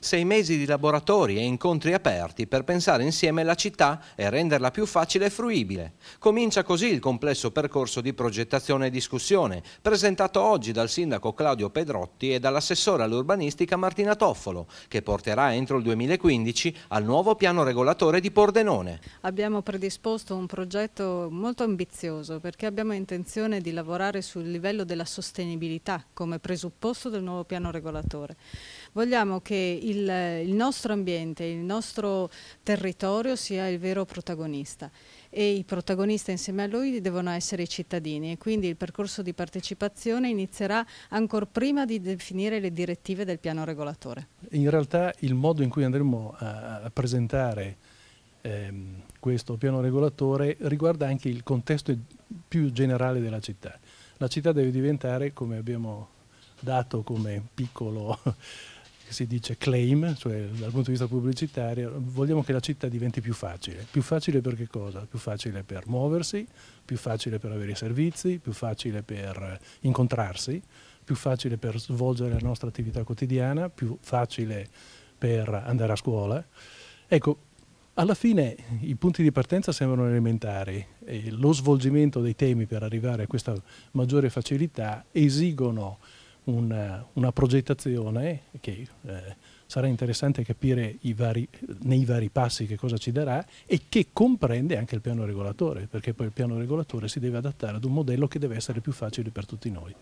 sei mesi di laboratori e incontri aperti per pensare insieme la città e renderla più facile e fruibile. Comincia così il complesso percorso di progettazione e discussione, presentato oggi dal sindaco Claudio Pedrotti e dall'assessore all'urbanistica Martina Toffolo, che porterà entro il 2015 al nuovo piano regolatore di Pordenone. Abbiamo predisposto un progetto molto ambizioso perché abbiamo intenzione di lavorare sul livello della sostenibilità come presupposto del nuovo piano regolatore. Vogliamo che il, il nostro ambiente, il nostro territorio sia il vero protagonista e i protagonisti insieme a lui devono essere i cittadini e quindi il percorso di partecipazione inizierà ancora prima di definire le direttive del piano regolatore. In realtà il modo in cui andremo a presentare ehm, questo piano regolatore riguarda anche il contesto più generale della città. La città deve diventare, come abbiamo dato come piccolo si dice claim, cioè dal punto di vista pubblicitario, vogliamo che la città diventi più facile. Più facile per che cosa? Più facile per muoversi, più facile per avere i servizi, più facile per incontrarsi, più facile per svolgere la nostra attività quotidiana, più facile per andare a scuola. Ecco, alla fine i punti di partenza sembrano elementari e lo svolgimento dei temi per arrivare a questa maggiore facilità esigono una, eh, una progettazione che eh, sarà interessante capire vari, nei vari passi che cosa ci darà e che comprende anche il piano regolatore, perché poi il piano regolatore si deve adattare ad un modello che deve essere più facile per tutti noi.